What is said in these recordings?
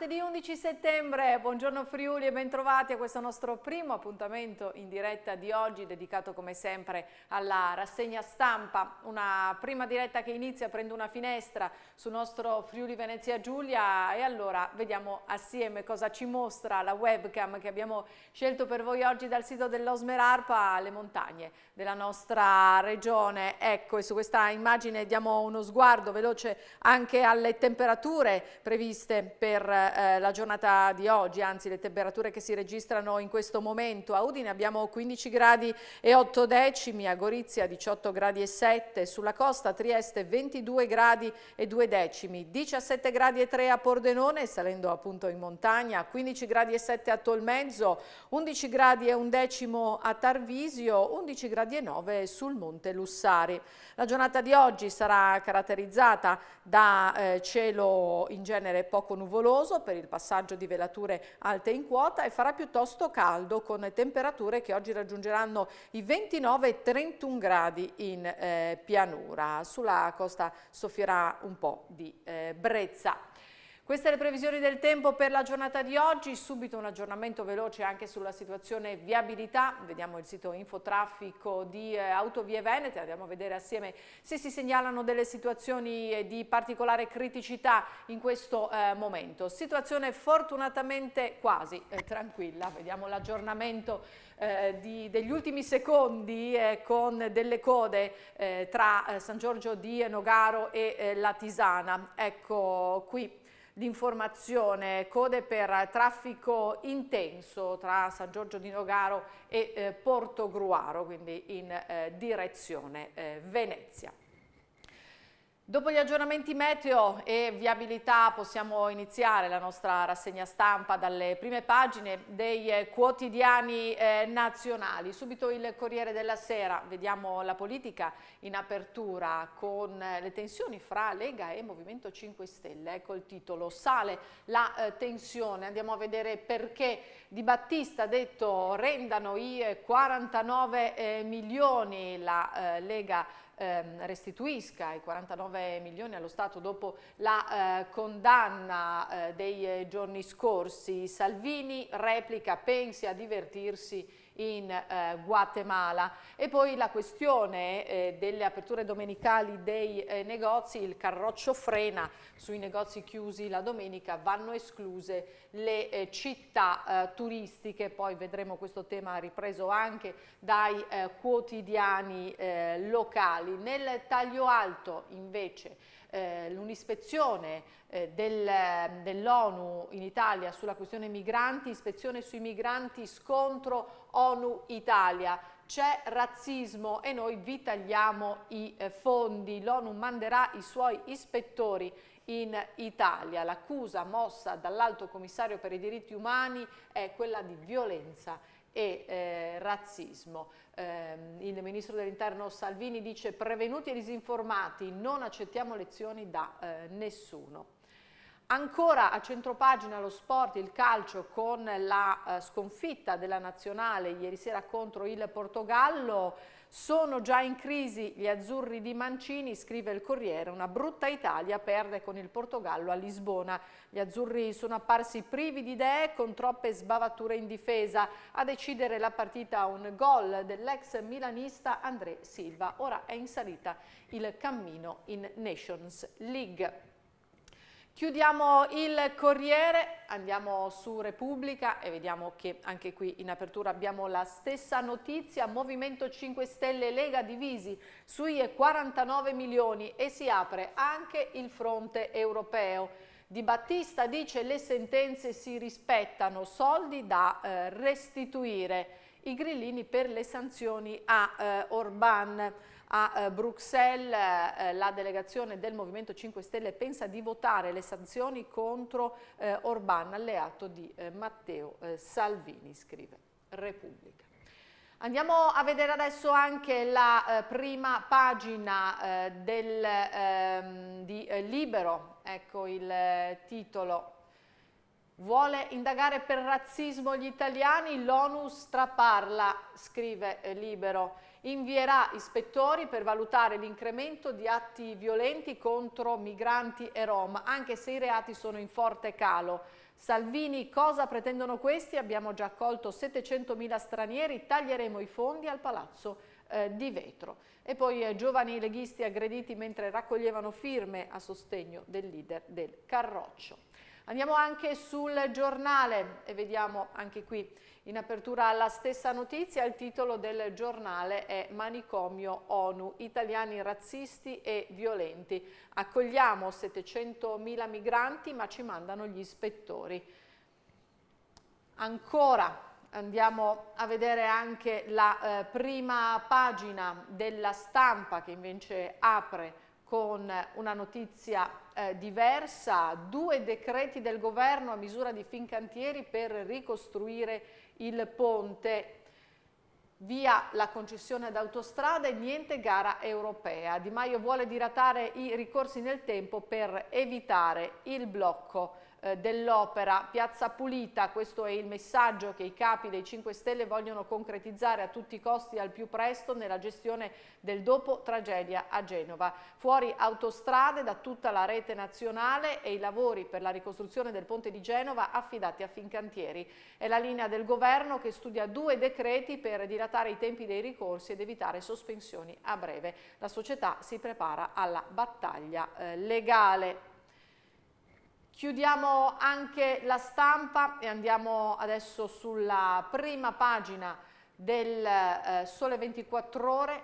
Martedì 11 settembre, buongiorno Friuli e bentrovati a questo nostro primo appuntamento in diretta di oggi dedicato come sempre alla rassegna stampa. Una prima diretta che inizia prendo una finestra sul nostro Friuli Venezia Giulia e allora vediamo assieme cosa ci mostra la webcam che abbiamo scelto per voi oggi dal sito dell'Osmerarpa Arpa alle montagne della nostra regione. Ecco e su questa immagine diamo uno sguardo veloce anche alle temperature previste per eh, la giornata di oggi, anzi le temperature che si registrano in questo momento. A Udine abbiamo 15 gradi e 8 decimi, a Gorizia 18 gradi e 7, sulla costa Trieste 22 gradi e 2 decimi, 17 gradi e 3 a Pordenone, salendo appunto in montagna, 15 gradi e 7 a Tolmezzo, 11 gradi e 1 decimo a Tarvisio, 11 gradi e 9 sul Monte Lussari. La giornata di oggi sarà caratterizzata da eh, cielo in genere poco nuvoloso, per il passaggio di velature alte in quota e farà piuttosto caldo con temperature che oggi raggiungeranno i 29 31 gradi in eh, pianura. Sulla costa soffierà un po' di eh, brezza. Queste le previsioni del tempo per la giornata di oggi, subito un aggiornamento veloce anche sulla situazione viabilità, vediamo il sito infotraffico di eh, Autovie Venete, andiamo a vedere assieme se si segnalano delle situazioni eh, di particolare criticità in questo eh, momento. Situazione fortunatamente quasi eh, tranquilla, vediamo l'aggiornamento eh, degli ultimi secondi eh, con delle code tra San Giorgio di Nogaro e la Tisana. Ecco qui l'informazione, code per traffico intenso tra San Giorgio di Nogaro e eh, Porto Gruaro, quindi in eh, direzione eh, Venezia. Dopo gli aggiornamenti meteo e viabilità possiamo iniziare la nostra rassegna stampa dalle prime pagine dei eh, quotidiani eh, nazionali. Subito il Corriere della Sera, vediamo la politica in apertura con eh, le tensioni fra Lega e Movimento 5 Stelle. Ecco il titolo, sale la eh, tensione. Andiamo a vedere perché Di Battista ha detto rendano i 49 eh, eh, milioni la Lega Ehm, restituisca i 49 milioni allo Stato dopo la eh, condanna eh, dei eh, giorni scorsi. Salvini replica, pensi a divertirsi in eh, Guatemala. E poi la questione eh, delle aperture domenicali dei eh, negozi, il carroccio frena sui negozi chiusi la domenica, vanno escluse le eh, città eh, turistiche, poi vedremo questo tema ripreso anche dai eh, quotidiani locali. Nel taglio alto invece l'unispezione dell'ONU in Italia sulla questione migranti, ispezione sui migranti, scontro ONU Italia c'è razzismo e noi vi tagliamo i eh, fondi. L'ONU manderà i suoi ispettori in Italia. L'accusa mossa dall'Alto Commissario per i diritti umani è quella di violenza e eh, razzismo. Eh, il ministro dell'interno Salvini dice prevenuti e disinformati, non accettiamo lezioni da eh, nessuno. Ancora a centropagina lo sport, il calcio con la eh, sconfitta della nazionale ieri sera contro il Portogallo. Sono già in crisi gli azzurri di Mancini, scrive il Corriere, una brutta Italia perde con il Portogallo a Lisbona. Gli azzurri sono apparsi privi di idee con troppe sbavature in difesa. A decidere la partita un gol dell'ex milanista André Silva. Ora è in salita il cammino in Nations League. Chiudiamo il Corriere, andiamo su Repubblica e vediamo che anche qui in apertura abbiamo la stessa notizia. Movimento 5 Stelle Lega divisi sui 49 milioni e si apre anche il fronte europeo. Di Battista dice le sentenze si rispettano, soldi da eh, restituire. I grillini per le sanzioni a eh, Orban. A eh, Bruxelles eh, eh, la delegazione del Movimento 5 Stelle pensa di votare le sanzioni contro Orbán, alleato di Matteo Salvini, scrive Repubblica. Andiamo a vedere adesso anche la eh, prima pagina eh, del, ehm, di eh, Libero, ecco il titolo. Vuole indagare per razzismo gli italiani, l'ONU straparla, scrive Libero invierà ispettori per valutare l'incremento di atti violenti contro migranti e Rom, anche se i reati sono in forte calo. Salvini, cosa pretendono questi? Abbiamo già accolto 700.000 stranieri, taglieremo i fondi al Palazzo eh, di Vetro. E poi eh, giovani leghisti aggrediti mentre raccoglievano firme a sostegno del leader del Carroccio. Andiamo anche sul giornale e vediamo anche qui in apertura la stessa notizia, il titolo del giornale è Manicomio ONU, italiani razzisti e violenti. Accogliamo 700.000 migranti ma ci mandano gli ispettori. Ancora andiamo a vedere anche la eh, prima pagina della stampa che invece apre con una notizia eh, diversa due decreti del governo a misura di Fincantieri per ricostruire il ponte via la concessione ad autostrada e niente gara europea. Di Maio vuole dilatare i ricorsi nel tempo per evitare il blocco eh, dell'opera. Piazza Pulita, questo è il messaggio che i capi dei 5 Stelle vogliono concretizzare a tutti i costi al più presto nella gestione del dopo tragedia a Genova. Fuori autostrade da tutta la rete nazionale e i lavori per la ricostruzione del ponte di Genova affidati a Fincantieri. È la linea del governo che studia due decreti per dilatare i tempi dei ricorsi ed evitare sospensioni a breve. La società si prepara alla battaglia eh, legale. Chiudiamo anche la stampa e andiamo adesso sulla prima pagina del eh, Sole 24 Ore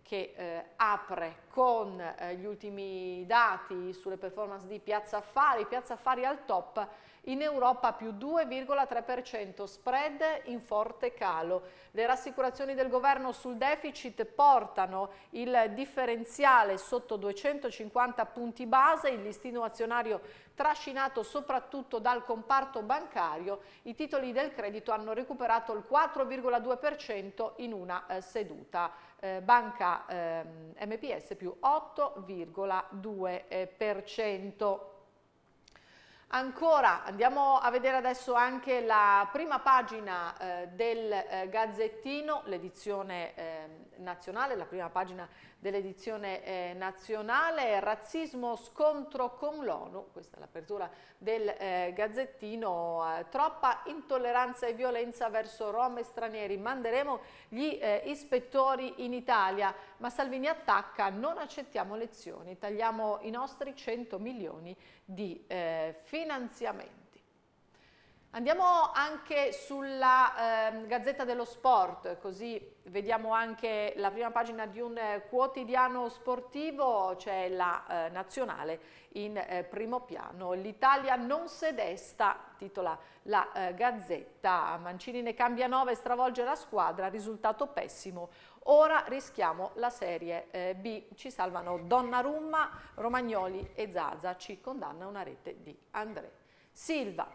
che eh, apre con eh, gli ultimi dati sulle performance di Piazza Affari, Piazza Affari al top in Europa più 2,3% spread in forte calo. Le rassicurazioni del governo sul deficit portano il differenziale sotto 250 punti base, il listino azionario trascinato soprattutto dal comparto bancario, i titoli del credito hanno recuperato il 4,2% in una eh, seduta, eh, banca ehm, eh, MPS più 8,2%. Ancora andiamo a vedere adesso anche la prima pagina eh, del eh, Gazzettino, l'edizione eh, nazionale, la prima pagina dell'edizione eh, nazionale, razzismo scontro con l'ONU, questa è l'apertura del eh, Gazzettino, eh, troppa intolleranza e violenza verso rom e stranieri, manderemo gli ispettori in Italia, ma Salvini attacca, non accettiamo lezioni, tagliamo i nostri 100 milioni di eh, finanziamenti finanziamenti. Andiamo anche sulla eh, Gazzetta dello Sport, così vediamo anche la prima pagina di un eh, quotidiano sportivo, c'è cioè la eh, nazionale in eh, primo piano. L'Italia non se desta, titola la eh, Gazzetta. Mancini ne cambia 9, stravolge la squadra, risultato pessimo. Ora rischiamo la Serie eh, B, ci salvano Donnarumma, Romagnoli e Zaza, ci condanna una rete di André Silva.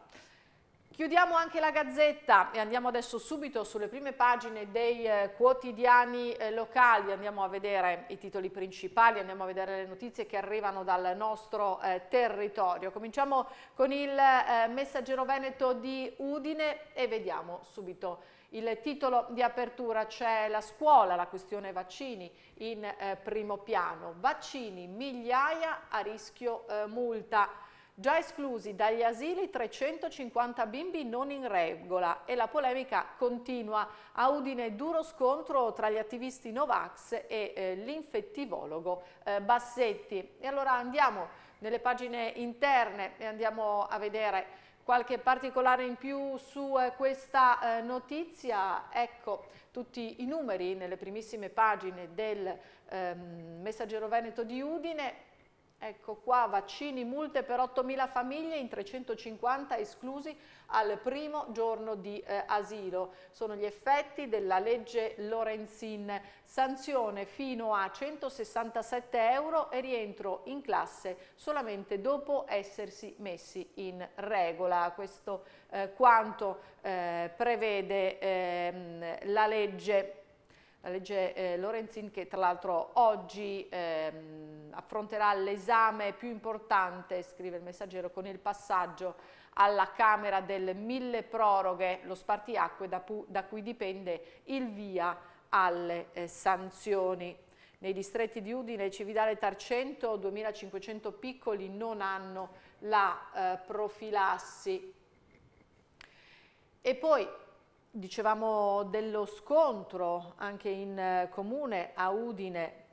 Chiudiamo anche la Gazzetta e andiamo adesso subito sulle prime pagine dei eh, quotidiani eh, locali, andiamo a vedere i titoli principali, andiamo a vedere le notizie che arrivano dal nostro eh, territorio. Cominciamo con il eh, Messaggero Veneto di Udine e vediamo subito il titolo di apertura c'è la scuola, la questione vaccini in eh, primo piano. Vaccini, migliaia a rischio eh, multa. Già esclusi dagli asili 350 bimbi non in regola e la polemica continua. A Udine duro scontro tra gli attivisti Novax e eh, l'infettivologo eh, Bassetti. E allora andiamo nelle pagine interne e andiamo a vedere qualche particolare in più su eh, questa eh, notizia? Ecco tutti i numeri nelle primissime pagine del ehm, Messaggero Veneto di Udine, Ecco qua, vaccini, multe per 8.000 famiglie, in 350 esclusi al primo giorno di eh, asilo. Sono gli effetti della legge Lorenzin, sanzione fino a 167 euro e rientro in classe solamente dopo essersi messi in regola. Questo eh, quanto eh, prevede ehm, la legge la legge eh, Lorenzin che tra l'altro oggi ehm, affronterà l'esame più importante, scrive il messaggero, con il passaggio alla Camera del mille proroghe, lo spartiacque da, da cui dipende il via alle eh, sanzioni. Nei distretti di Udine Cividale e Tarcento 2500 piccoli non hanno la eh, profilassi. E poi dicevamo dello scontro anche in eh, comune a Udine,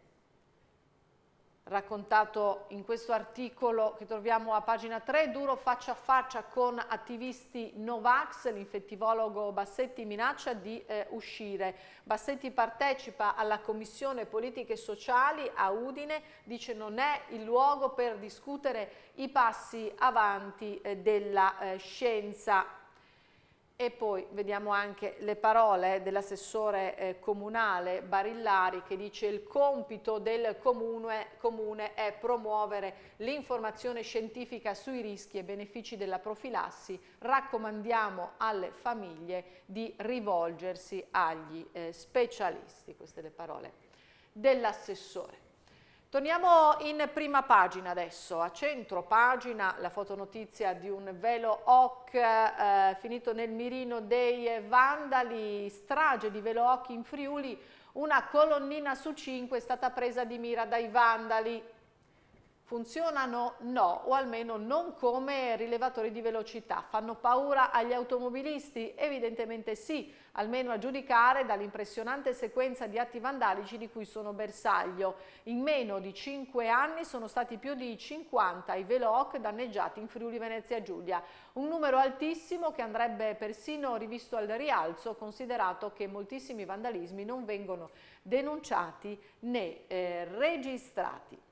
raccontato in questo articolo che troviamo a pagina 3, duro faccia a faccia con attivisti Novax, l'infettivologo Bassetti minaccia di eh, uscire. Bassetti partecipa alla Commissione Politiche Sociali a Udine, dice non è il luogo per discutere i passi avanti eh, della eh, scienza e poi vediamo anche le parole dell'assessore eh, comunale Barillari che dice il compito del comune, comune è promuovere l'informazione scientifica sui rischi e benefici della profilassi. Raccomandiamo alle famiglie di rivolgersi agli eh, specialisti, queste le parole dell'assessore. Torniamo in prima pagina adesso, a centro pagina la fotonotizia di un velo hoc eh, finito nel mirino dei vandali, strage di velo hoc in Friuli, una colonnina su cinque è stata presa di mira dai vandali, Funzionano? No, o almeno non come rilevatori di velocità. Fanno paura agli automobilisti? Evidentemente sì, almeno a giudicare dall'impressionante sequenza di atti vandalici di cui sono bersaglio. In meno di 5 anni sono stati più di 50 i veloc danneggiati in Friuli Venezia Giulia, un numero altissimo che andrebbe persino rivisto al rialzo considerato che moltissimi vandalismi non vengono denunciati né eh, registrati.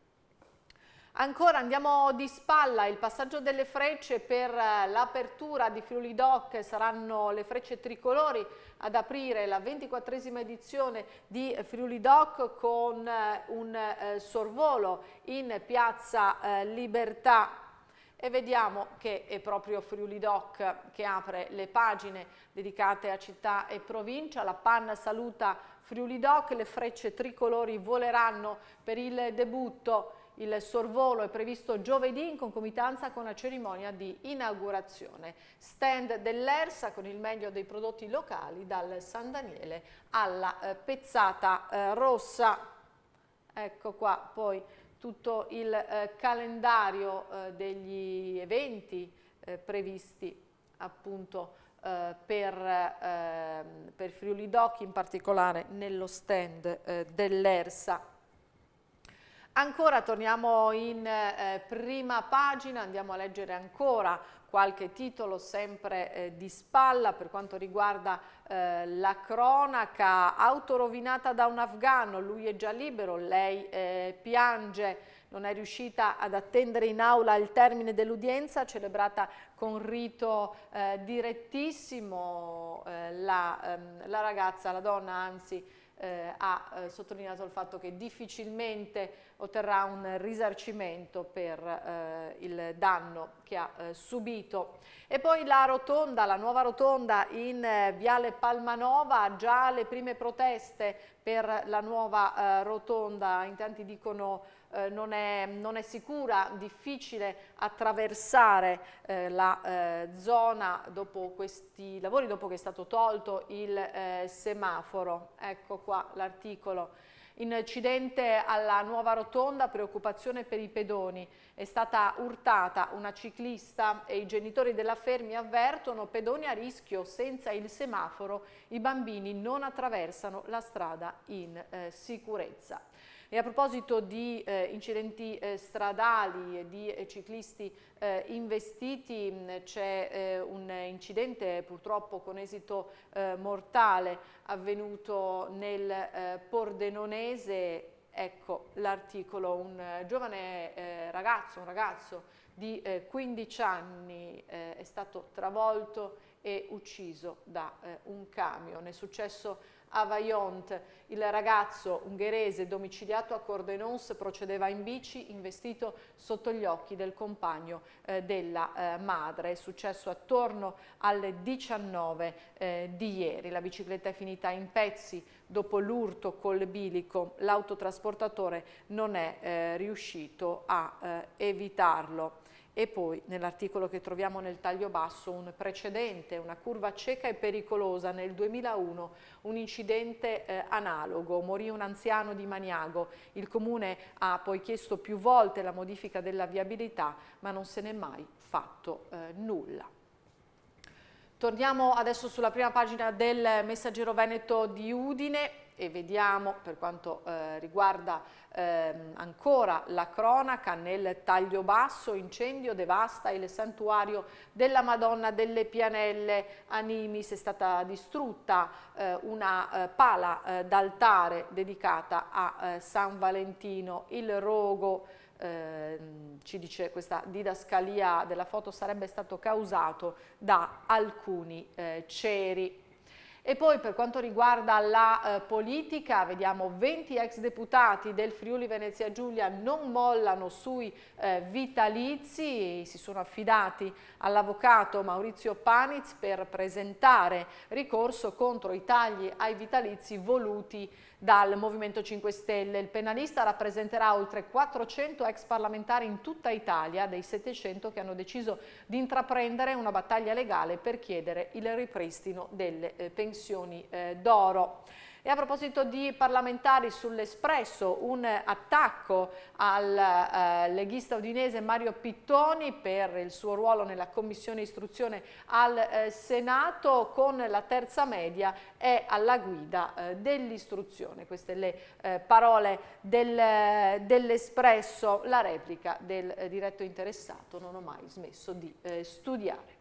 Ancora andiamo di spalla, il passaggio delle frecce per eh, l'apertura di Friuli Doc, saranno le frecce tricolori ad aprire la 24esima edizione di Friuli Doc con eh, un eh, sorvolo in piazza Libertà e vediamo che è proprio Friuli Doc che apre le pagine dedicate a città e provincia, la panna saluta Friuli Doc, le frecce tricolori voleranno per il debutto il sorvolo è previsto giovedì in concomitanza con la cerimonia di inaugurazione. Stand dell'ERSA con il meglio dei prodotti locali dal San Daniele alla eh, pezzata eh, rossa. Ecco qua poi tutto il eh, calendario degli eventi previsti appunto per, ehm, per Friuli Docchi, in particolare nello stand dell'ERSA. Ancora torniamo in eh, prima pagina, andiamo a leggere ancora qualche titolo sempre eh, di spalla per quanto riguarda eh, la cronaca, auto rovinata da un afgano, lui è già libero, lei eh, piange, non è riuscita ad attendere in aula il termine dell'udienza celebrata con rito eh, direttissimo, eh, la, ehm, la ragazza, la donna anzi, eh, ha eh, sottolineato il fatto che difficilmente otterrà un risarcimento per eh, il danno che ha eh, subito. E poi la rotonda, la nuova rotonda in eh, Viale Palmanova, già le prime proteste per la nuova eh, rotonda, in tanti dicono eh, non, è, non, è, sicura, difficile attraversare eh, la eh, zona dopo questi lavori, dopo che è stato tolto il eh, semaforo. Ecco qua l'articolo. Incidente alla nuova rotonda, preoccupazione per i pedoni. È stata urtata una ciclista e i genitori della Fermi avvertono pedoni a rischio senza il semaforo. I bambini non attraversano la strada in eh, sicurezza. E a proposito di eh, incidenti eh, stradali e di eh, ciclisti eh, investiti, mm, c'è eh, un incidente purtroppo con esito eh, mortale avvenuto nel Pordenonese, ecco l'articolo, un giovane ragazzo, un ragazzo di 15 anni è stato travolto e ucciso da un camion. È successo Avajont, il ragazzo ungherese domiciliato a Cordenons procedeva in bici investito sotto gli occhi del compagno eh, della eh, madre. È successo attorno alle 19 eh, di ieri. La bicicletta è finita in pezzi dopo l'urto col bilico. L'autotrasportatore non è eh, riuscito a eh, evitarlo e poi nell'articolo che troviamo nel taglio basso un precedente, una curva cieca e pericolosa nel 2001, un incidente eh, analogo, morì un anziano di Maniago, il comune ha poi chiesto più volte la modifica della viabilità ma non se n'è mai fatto eh, nulla. Torniamo adesso sulla prima pagina del Messaggero Veneto di Udine, e vediamo per quanto eh, riguarda ehm, ancora la cronaca nel taglio basso incendio devasta il santuario della Madonna delle Pianelle a Nimis è stata distrutta eh, una eh, pala eh, d'altare dedicata a eh, San Valentino il rogo eh, ci dice questa didascalia della foto, sarebbe stato causato da alcuni eh, ceri. E poi per quanto riguarda la eh, politica, vediamo 20 ex deputati del Friuli Venezia Giulia non mollano sui eh, vitalizi, si sono affidati all'avvocato Maurizio Paniz per presentare ricorso contro i tagli ai vitalizi voluti dal Movimento 5 Stelle. Il penalista rappresenterà oltre 400 ex parlamentari in tutta Italia, dei 700 che hanno deciso di intraprendere una battaglia legale per chiedere il ripristino delle eh, pensioni pensioni eh, d'oro. E a proposito di parlamentari sull'Espresso, un attacco al eh, leghista udinese Mario Pittoni per il suo ruolo nella Commissione Istruzione al eh, Senato con la terza media e alla guida eh, dell'istruzione. Queste le eh, parole del, eh, dell'Espresso, la replica del eh, diretto interessato, non ho mai smesso di studiare.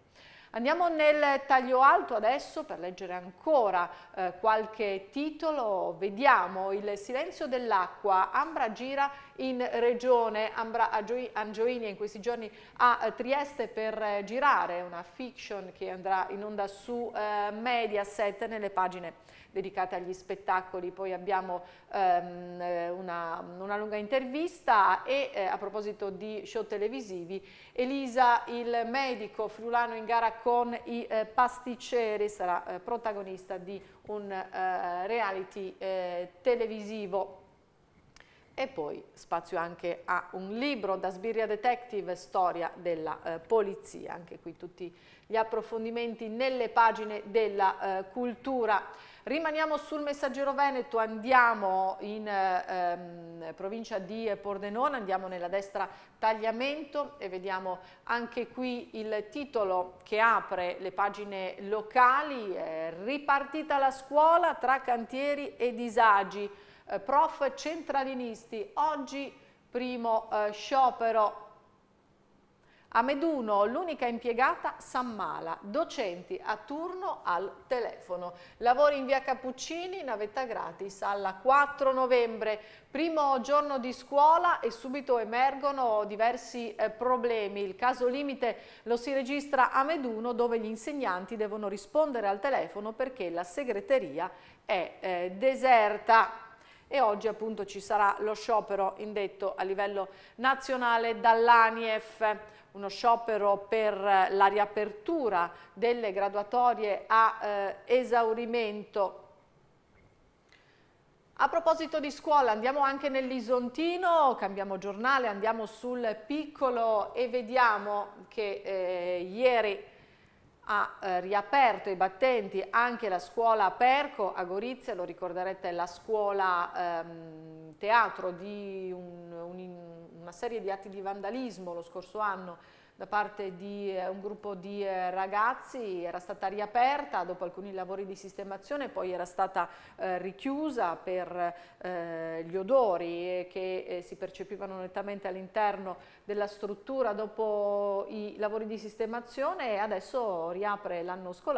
Andiamo nel taglio alto adesso per leggere ancora eh, qualche titolo, vediamo il silenzio dell'acqua, Ambra gira in regione Ambra Angioini in questi giorni a eh, Trieste per eh, girare una fiction che andrà in onda su eh, Mediaset nelle pagine dedicate agli spettacoli. Poi abbiamo ehm, eh, una, una, lunga intervista e eh, a proposito di show televisivi, Elisa il medico friulano in gara con i eh, pasticceri sarà protagonista di un reality televisivo e poi spazio anche a un libro da Sbirria Detective, storia della eh, polizia, anche qui tutti gli approfondimenti nelle pagine della eh, cultura. Rimaniamo sul messaggero Veneto, andiamo in ehm, provincia di Pordenone, andiamo nella destra Tagliamento e vediamo anche qui il titolo che apre le pagine locali, eh, ripartita la scuola tra cantieri e disagi eh, prof centralinisti, oggi primo eh, sciopero. A Meduno l'unica impiegata s'ammala, docenti a turno al telefono. Lavori in via Cappuccini, navetta gratis alla 4 novembre. Primo giorno di scuola e subito emergono diversi eh, problemi. Il caso limite lo si registra a Meduno dove gli insegnanti devono rispondere al telefono perché la segreteria è eh, deserta e oggi appunto ci sarà lo sciopero indetto a livello nazionale dall'ANIEF uno sciopero per eh, la riapertura delle graduatorie a eh, esaurimento a proposito di scuola, andiamo anche nell'Isontino, cambiamo giornale, andiamo sul piccolo e vediamo che eh, ieri ha eh, riaperto i battenti anche la scuola Perco a Gorizia, lo ricorderete, la scuola ehm, teatro di un, un, una serie di atti di vandalismo lo scorso anno da parte di eh, un gruppo di eh, ragazzi, era stata riaperta dopo alcuni lavori di sistemazione, poi era stata eh, richiusa per gli odori che si percepivano nettamente all'interno della struttura dopo i lavori di sistemazione e adesso riapre l'anno scolastico,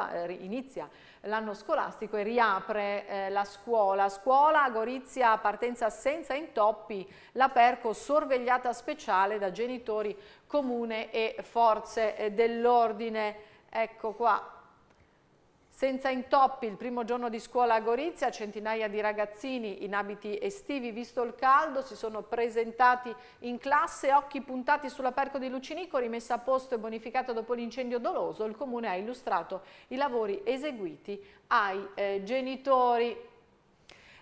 inizia l'anno scolastico e riapre eh, la scuola. Scuola Gorizia, partenza senza intoppi, la Perco sorvegliata speciale da genitori, comune e forze eh, dell'ordine. Ecco qua senza intoppi, il primo giorno di scuola a Gorizia, centinaia di ragazzini in abiti estivi, visto il caldo, si sono presentati in classe, occhi puntati sull'aperco di Lucinico, rimessa a posto e bonificata dopo l'incendio doloso. Il comune ha illustrato i lavori eseguiti ai eh, genitori.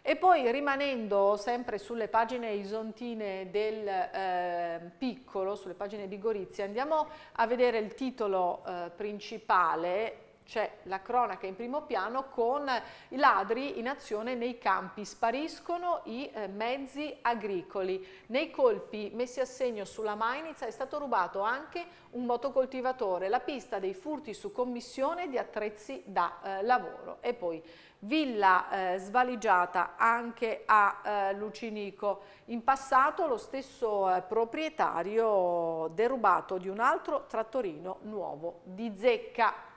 E poi rimanendo sempre sulle pagine isontine del eh, piccolo, sulle pagine di Gorizia, andiamo a vedere il titolo eh, principale c'è la cronaca in primo piano con i ladri in azione nei campi, spariscono i eh, mezzi agricoli. Nei colpi messi a segno sulla Mainitza è stato rubato anche un motocoltivatore, la pista dei furti su commissione di attrezzi da eh, lavoro. E poi villa eh, svaligiata anche a eh, Lucinico. In passato lo stesso eh, proprietario derubato di un altro trattorino nuovo di zecca.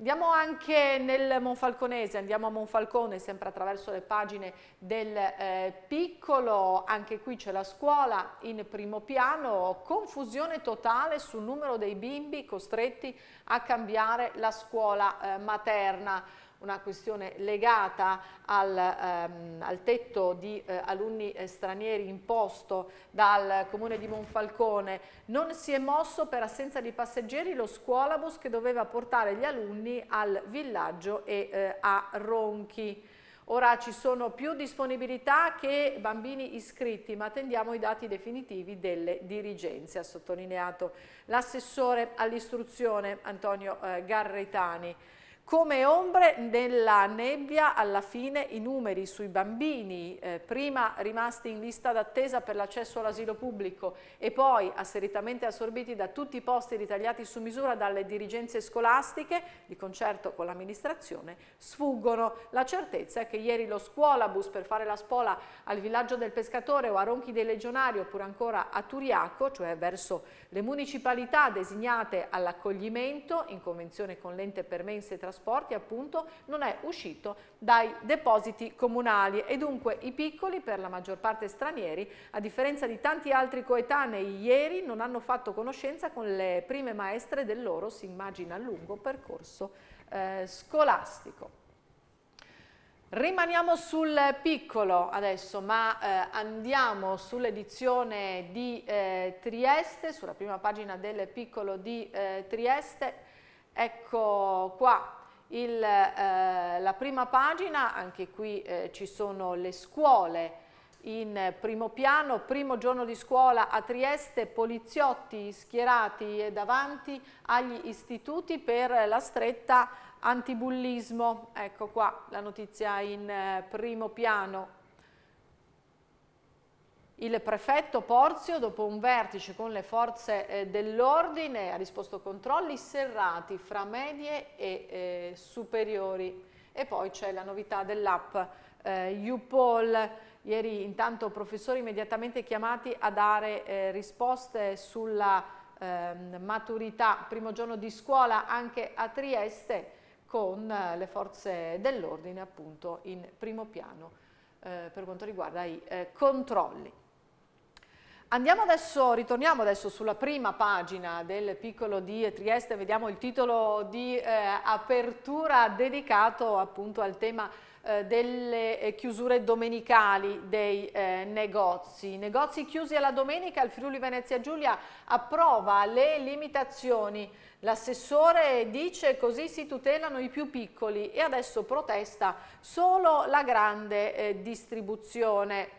Andiamo anche nel Monfalconese, andiamo a Monfalcone sempre attraverso le pagine del eh, piccolo, anche qui c'è la scuola in primo piano, confusione totale sul numero dei bimbi costretti a cambiare la scuola eh, materna una questione legata al, ehm, al tetto di eh, alunni eh, stranieri imposto dal comune di Monfalcone. Non si è mosso per assenza di passeggeri lo scuolabus che doveva portare gli alunni al villaggio e eh, a Ronchi. Ora ci sono più disponibilità che bambini iscritti, ma attendiamo i dati definitivi delle dirigenze, ha sottolineato l'assessore all'istruzione Antonio eh, Garretani. Come ombre nella nebbia alla fine i numeri sui bambini, eh, prima rimasti in lista d'attesa per l'accesso all'asilo pubblico e poi asseritamente assorbiti da tutti i posti ritagliati su misura dalle dirigenze scolastiche, di concerto con l'amministrazione, sfuggono. La certezza è che ieri lo scuolabus per fare la spola al villaggio del pescatore o a Ronchi dei Legionari oppure ancora a Turiaco, cioè verso le municipalità designate all'accoglimento in convenzione con l'ente per mense trasporti, trasporti appunto non è uscito dai depositi comunali e dunque i piccoli, per la maggior parte stranieri, a differenza di tanti altri coetanei ieri non hanno fatto conoscenza con le prime maestre del loro, si immagina, lungo percorso eh, scolastico. Rimaniamo sul piccolo adesso, ma eh, andiamo sull'edizione di eh, Trieste, sulla prima pagina del piccolo di eh, Trieste. Ecco qua il, eh, la prima pagina, anche qui eh, ci sono le scuole in primo piano, primo giorno di scuola a Trieste, poliziotti schierati davanti agli istituti per la stretta antibullismo. Ecco qua la notizia in eh, primo piano. Il prefetto Porzio, dopo un vertice con le forze eh, dell'ordine, ha risposto controlli serrati fra medie e eh, superiori. E poi c'è la novità dell'app eh, UPOL. Ieri intanto professori immediatamente chiamati a dare eh, risposte sulla eh, maturità, primo giorno di scuola anche a Trieste con eh, le forze dell'ordine appunto in primo piano eh, per quanto riguarda i controlli. Andiamo adesso, ritorniamo adesso sulla prima pagina del piccolo di Trieste, vediamo il titolo di eh, apertura dedicato appunto al tema eh, delle eh, chiusure domenicali dei eh, negozi. Negozi chiusi alla domenica, il Friuli Venezia Giulia approva le limitazioni. L'assessore dice così si tutelano i più piccoli e adesso protesta solo la grande eh, distribuzione.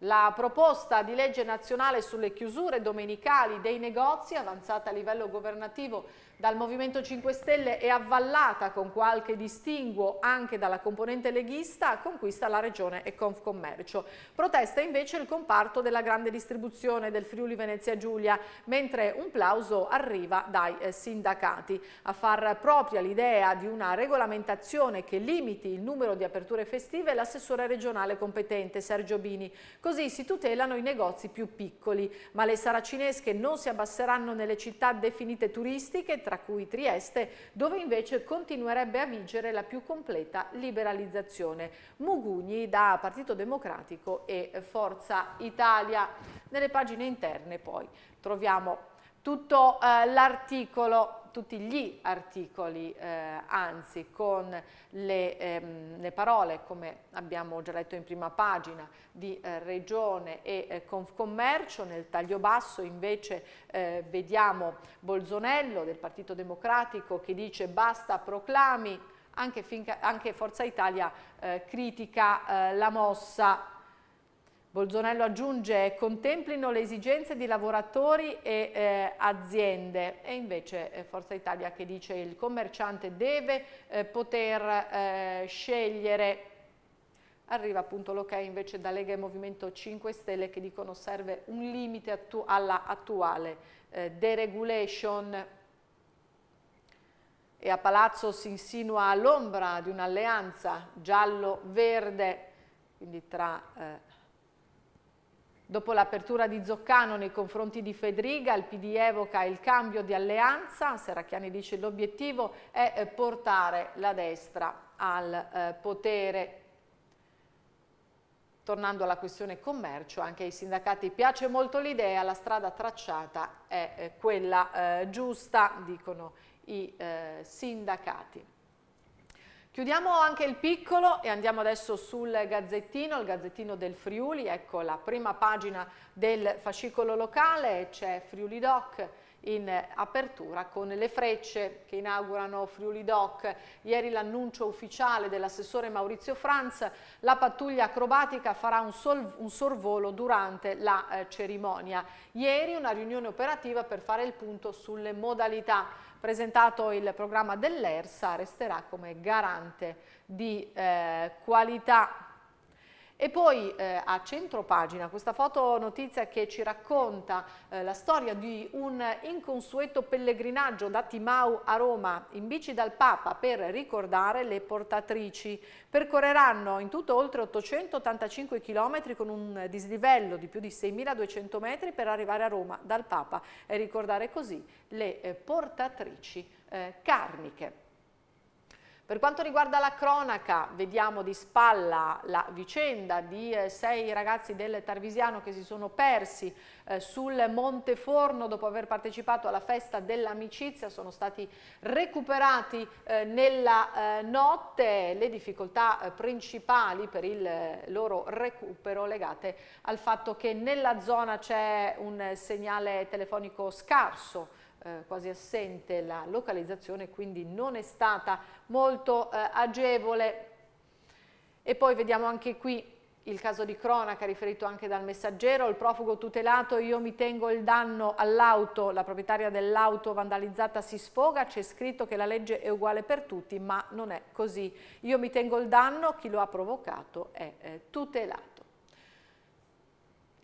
La proposta di legge nazionale sulle chiusure domenicali dei negozi, avanzata a livello governativo dal Movimento 5 Stelle e avvallata con qualche distinguo anche dalla componente leghista, conquista la Regione e Confcommercio. Protesta invece il comparto della grande distribuzione del Friuli Venezia Giulia, mentre un plauso arriva dai eh, sindacati. A far propria l'idea di una regolamentazione che limiti il numero di aperture festive l'assessore regionale competente Sergio Bini, Così si tutelano i negozi più piccoli, ma le saracinesche non si abbasseranno nelle città definite turistiche, tra cui Trieste, dove invece continuerebbe a vigere la più completa liberalizzazione. Mugugni da Partito Democratico e Forza Italia. Nelle pagine interne poi troviamo tutto eh, l'articolo tutti gli articoli, eh, anzi con le, ehm, le, parole, come abbiamo già letto in prima pagina, di eh, regione e eh, Confcommercio, nel taglio basso invece eh, vediamo Bolzonello del Partito Democratico che dice basta proclami, anche, finca, anche Forza Italia eh, critica eh, la mossa Bolzonello aggiunge contemplino le esigenze di lavoratori e eh, aziende e invece eh, Forza Italia che dice il commerciante deve eh, poter eh, scegliere Arriva appunto l'ok invece da Lega e Movimento 5 Stelle che dicono serve un limite attu alla attuale eh, deregulation e a Palazzo si insinua l'ombra di un'alleanza giallo-verde, quindi tra eh, Dopo l'apertura di Zoccano nei confronti di Fedriga, il PD evoca il cambio di alleanza. Serracchiani dice che l'obiettivo è eh, portare la destra al eh, potere. Tornando alla questione commercio, anche ai sindacati piace molto l'idea, la strada tracciata è eh, quella giusta, dicono i sindacati. Chiudiamo anche il piccolo e andiamo adesso sul gazzettino, il gazzettino del Friuli, ecco la prima pagina del fascicolo locale, c'è Friuli Doc in apertura con le frecce che inaugurano Friuli Doc. Ieri l'annuncio ufficiale dell'assessore Maurizio Franz, la pattuglia acrobatica farà un, un sorvolo durante la eh, cerimonia. Ieri una riunione operativa per fare il punto sulle modalità presentato il programma dell'ERSA, resterà come garante di eh, qualità e poi eh, a centro pagina questa foto notizia che ci racconta eh, la storia di un inconsueto pellegrinaggio da Timau a Roma in bici dal Papa per ricordare le portatrici. Percorreranno in tutto oltre 885 km con un dislivello di più di 6.200 metri per arrivare a Roma dal Papa e ricordare così le eh, portatrici eh, carniche. Per quanto riguarda la cronaca, vediamo di spalla la vicenda di eh, sei ragazzi del Tarvisiano che si sono persi eh, sul Monte Forno dopo aver partecipato alla festa dell'amicizia, sono stati recuperati eh, nella notte, le difficoltà principali per il loro recupero legate al fatto che nella zona c'è un segnale telefonico scarso, eh, quasi assente la localizzazione, quindi non è stata molto eh, agevole. E poi vediamo anche qui il caso di cronaca riferito anche dal messaggero, il profugo tutelato, io mi tengo il danno all'auto, la proprietaria dell'auto vandalizzata si sfoga, c'è scritto che la legge è uguale per tutti, ma non è così. Io mi tengo il danno, chi lo ha provocato è eh, tutelato.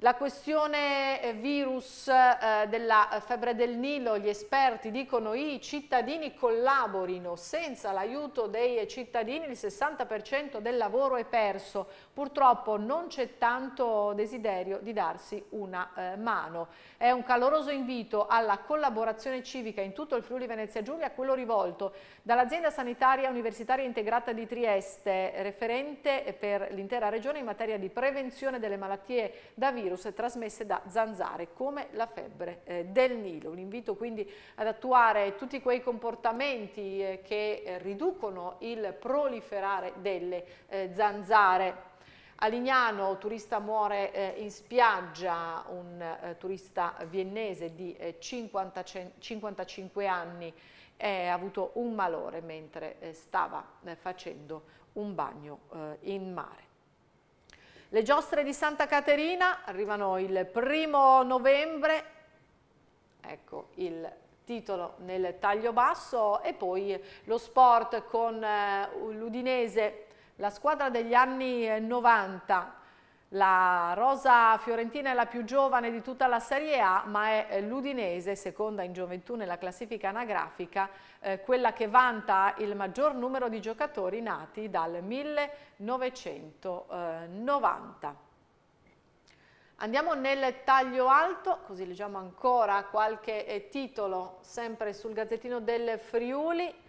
La questione eh, virus eh, della eh, febbre del Nilo, gli esperti dicono i cittadini collaborino, senza l'aiuto dei cittadini il 60% del lavoro è perso, purtroppo non c'è tanto desiderio di darsi una eh, mano. È un caloroso invito alla collaborazione civica in tutto il Friuli Venezia Giulia, quello rivolto dall'azienda sanitaria universitaria integrata di Trieste, referente per l'intera regione in materia di prevenzione delle malattie da virus coronavirus trasmesse da zanzare come la febbre eh, del Nilo. Un invito quindi ad attuare tutti quei comportamenti eh, che eh, riducono il proliferare delle eh, zanzare. A Lignano turista muore eh, in spiaggia, un eh, turista viennese di eh, 50, 55 anni ha avuto un malore mentre eh, stava facendo un bagno in mare. Le giostre di Santa Caterina arrivano il primo novembre, ecco il titolo nel taglio basso e poi lo sport con eh, l'Udinese, la squadra degli anni 90 la rosa fiorentina è la più giovane di tutta la Serie A, ma è eh, l'Udinese, seconda in gioventù nella classifica anagrafica, eh, quella che vanta il maggior numero di giocatori nati dal 1990. Andiamo nel taglio alto, così leggiamo ancora qualche eh, titolo sempre sul Gazzettino del Friuli.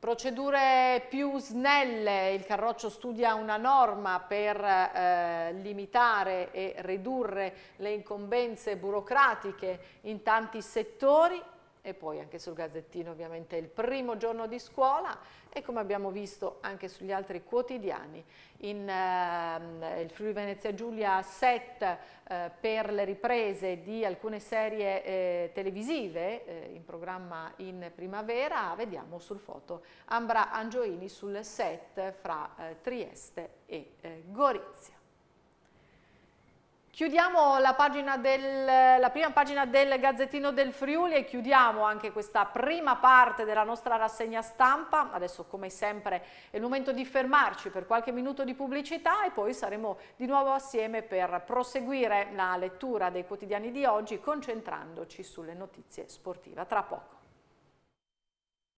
Procedure più snelle, il Carroccio studia una norma per eh, limitare e ridurre le incombenze burocratiche in tanti settori e poi anche sul Gazzettino ovviamente il primo giorno di scuola e come abbiamo visto anche sugli altri quotidiani. In, ehm, il Friuli Venezia Giulia set eh, per le riprese di alcune serie eh, televisive eh, in programma in primavera, vediamo sul foto Ambra Angioini sul set fra eh, Trieste e eh, Gorizia. Chiudiamo la, del, la, prima pagina del Gazzettino del Friuli e chiudiamo anche questa prima parte della nostra rassegna stampa. Adesso come sempre è il momento di fermarci per qualche minuto di pubblicità e poi saremo di nuovo assieme per proseguire la lettura dei quotidiani di oggi concentrandoci sulle notizie sportive. Tra poco.